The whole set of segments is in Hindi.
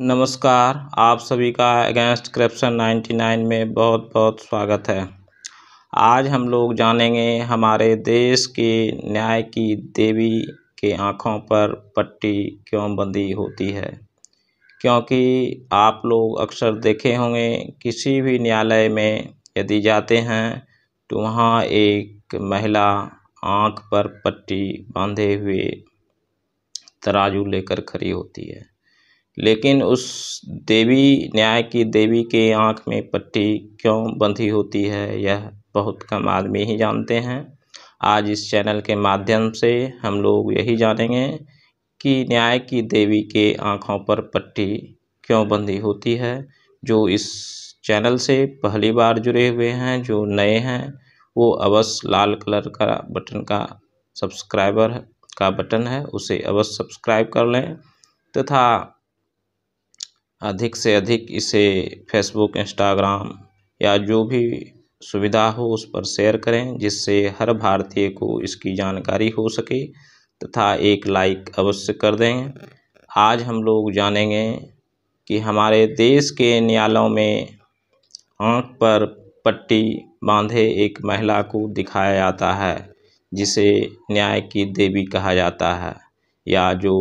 नमस्कार आप सभी का अगेंस्ट करप्शन 99 में बहुत बहुत स्वागत है आज हम लोग जानेंगे हमारे देश के न्याय की देवी के आँखों पर पट्टी क्यों बंधी होती है क्योंकि आप लोग अक्सर देखे होंगे किसी भी न्यायालय में यदि जाते हैं तो वहाँ एक महिला आँख पर पट्टी बांधे हुए तराजू लेकर खड़ी होती है लेकिन उस देवी न्याय की देवी के आँख में पट्टी क्यों बंधी होती है यह बहुत कम आदमी ही जानते हैं आज इस चैनल के माध्यम से हम लोग यही जानेंगे कि न्याय की देवी के आँखों पर पट्टी क्यों बंधी होती है जो इस चैनल से पहली बार जुड़े हुए हैं जो नए हैं वो अवश्य लाल कलर का बटन का सब्सक्राइबर का बटन है उसे अवश्य सब्सक्राइब कर लें तथा अधिक से अधिक इसे फेसबुक इंस्टाग्राम या जो भी सुविधा हो उस पर शेयर करें जिससे हर भारतीय को इसकी जानकारी हो सके तथा एक लाइक अवश्य कर दें आज हम लोग जानेंगे कि हमारे देश के न्यायालयों में आँख पर पट्टी बांधे एक महिला को दिखाया जाता है जिसे न्याय की देवी कहा जाता है या जो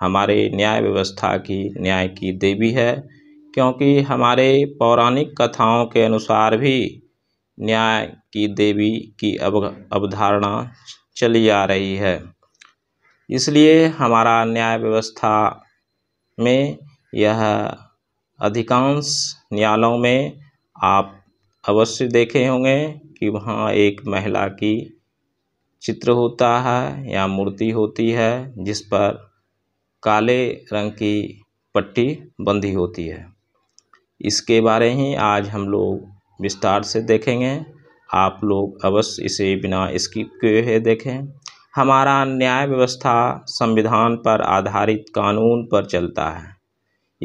हमारे न्याय व्यवस्था की न्याय की देवी है क्योंकि हमारे पौराणिक कथाओं के अनुसार भी न्याय की देवी की अव अवधारणा चली आ रही है इसलिए हमारा न्याय व्यवस्था में यह अधिकांश न्यायालयों में आप अवश्य देखे होंगे कि वहाँ एक महिला की चित्र होता है या मूर्ति होती है जिस पर काले रंग की पट्टी बंधी होती है इसके बारे ही आज हम लोग विस्तार से देखेंगे आप लोग अवश्य इसे बिना स्किप किए हुए देखें हमारा न्याय व्यवस्था संविधान पर आधारित कानून पर चलता है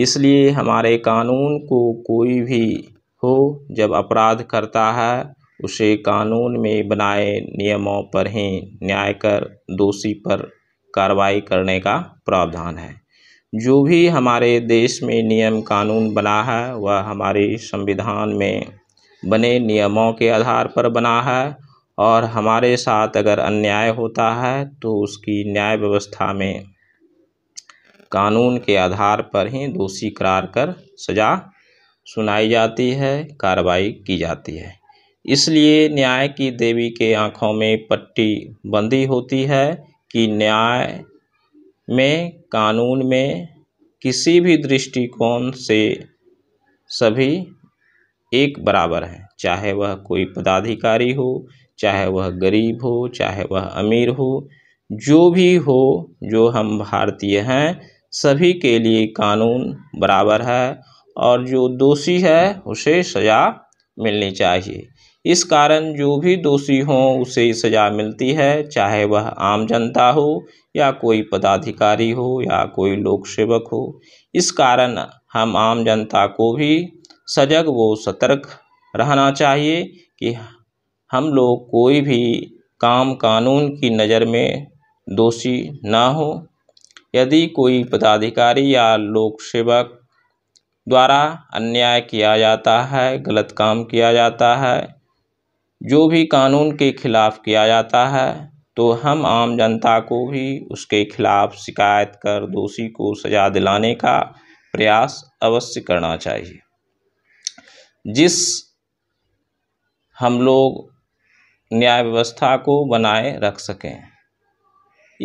इसलिए हमारे कानून को कोई भी हो जब अपराध करता है उसे कानून में बनाए नियमों पर ही न्याय कर दोषी पर कार्रवाई करने का प्रावधान है जो भी हमारे देश में नियम कानून बना है वह हमारे संविधान में बने नियमों के आधार पर बना है और हमारे साथ अगर अन्याय होता है तो उसकी न्याय व्यवस्था में कानून के आधार पर ही दोषी करार कर सज़ा सुनाई जाती है कार्रवाई की जाती है इसलिए न्याय की देवी के आँखों में पट्टी बंधी होती है कि न्याय में कानून में किसी भी दृष्टिकोण से सभी एक बराबर हैं चाहे वह कोई पदाधिकारी हो चाहे वह गरीब हो चाहे वह अमीर हो जो भी हो जो हम भारतीय हैं सभी के लिए कानून बराबर है और जो दोषी है उसे सज़ा मिलनी चाहिए इस कारण जो भी दोषी हों उसे सज़ा मिलती है चाहे वह आम जनता हो या कोई पदाधिकारी हो या कोई लोक सेवक हो इस कारण हम आम जनता को भी सजग व सतर्क रहना चाहिए कि हम लोग कोई भी काम कानून की नज़र में दोषी ना हो यदि कोई पदाधिकारी या लोक सेवक द्वारा अन्याय किया जाता है गलत काम किया जाता है जो भी कानून के खिलाफ किया जाता है तो हम आम जनता को भी उसके खिलाफ शिकायत कर दोषी को सजा दिलाने का प्रयास अवश्य करना चाहिए जिस हम लोग न्याय व्यवस्था को बनाए रख सकें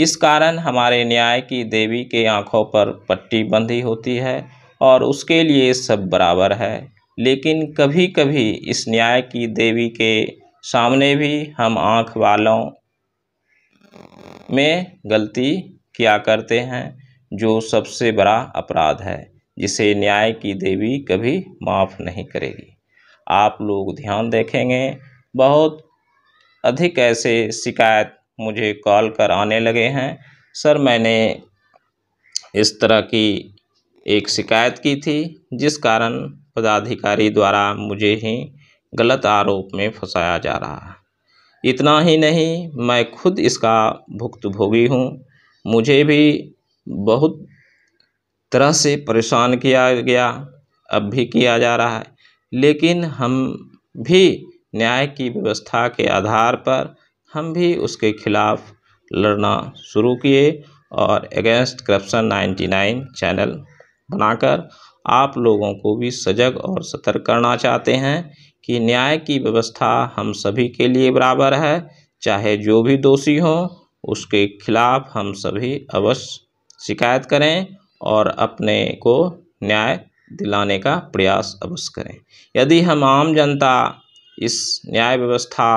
इस कारण हमारे न्याय की देवी के आँखों पर पट्टी बंधी होती है और उसके लिए सब बराबर है लेकिन कभी कभी इस न्याय की देवी के सामने भी हम आँख वालों में गलती किया करते हैं जो सबसे बड़ा अपराध है जिसे न्याय की देवी कभी माफ़ नहीं करेगी आप लोग ध्यान देखेंगे बहुत अधिक ऐसे शिकायत मुझे कॉल कर आने लगे हैं सर मैंने इस तरह की एक शिकायत की थी जिस कारण पदाधिकारी द्वारा मुझे ही गलत आरोप में फंसाया जा रहा है इतना ही नहीं मैं खुद इसका भुक्तभोगी हूँ मुझे भी बहुत तरह से परेशान किया गया अब भी किया जा रहा है लेकिन हम भी न्याय की व्यवस्था के आधार पर हम भी उसके खिलाफ लड़ना शुरू किए और अगेंस्ट करप्शन 99 चैनल बनाकर आप लोगों को भी सजग और सतर्क करना चाहते हैं कि न्याय की व्यवस्था हम सभी के लिए बराबर है चाहे जो भी दोषी हो उसके खिलाफ हम सभी अवश्य शिकायत करें और अपने को न्याय दिलाने का प्रयास अवश्य करें यदि हम आम जनता इस न्याय व्यवस्था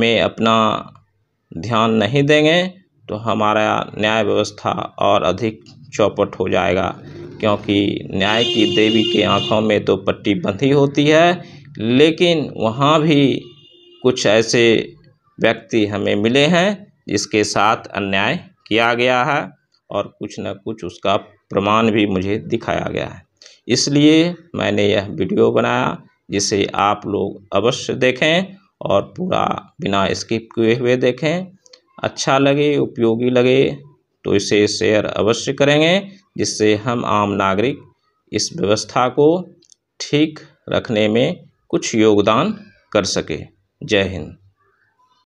में अपना ध्यान नहीं देंगे तो हमारा न्याय व्यवस्था और अधिक चौपट हो जाएगा क्योंकि न्याय की देवी के आँखों में तो पट्टी बंधी होती है लेकिन वहाँ भी कुछ ऐसे व्यक्ति हमें मिले हैं जिसके साथ अन्याय किया गया है और कुछ न कुछ उसका प्रमाण भी मुझे दिखाया गया है इसलिए मैंने यह वीडियो बनाया जिसे आप लोग अवश्य देखें और पूरा बिना स्किप किए हुए देखें अच्छा लगे उपयोगी लगे तो इसे शेयर अवश्य करेंगे जिससे हम आम नागरिक इस व्यवस्था को ठीक रखने में कुछ योगदान कर सके जय हिंद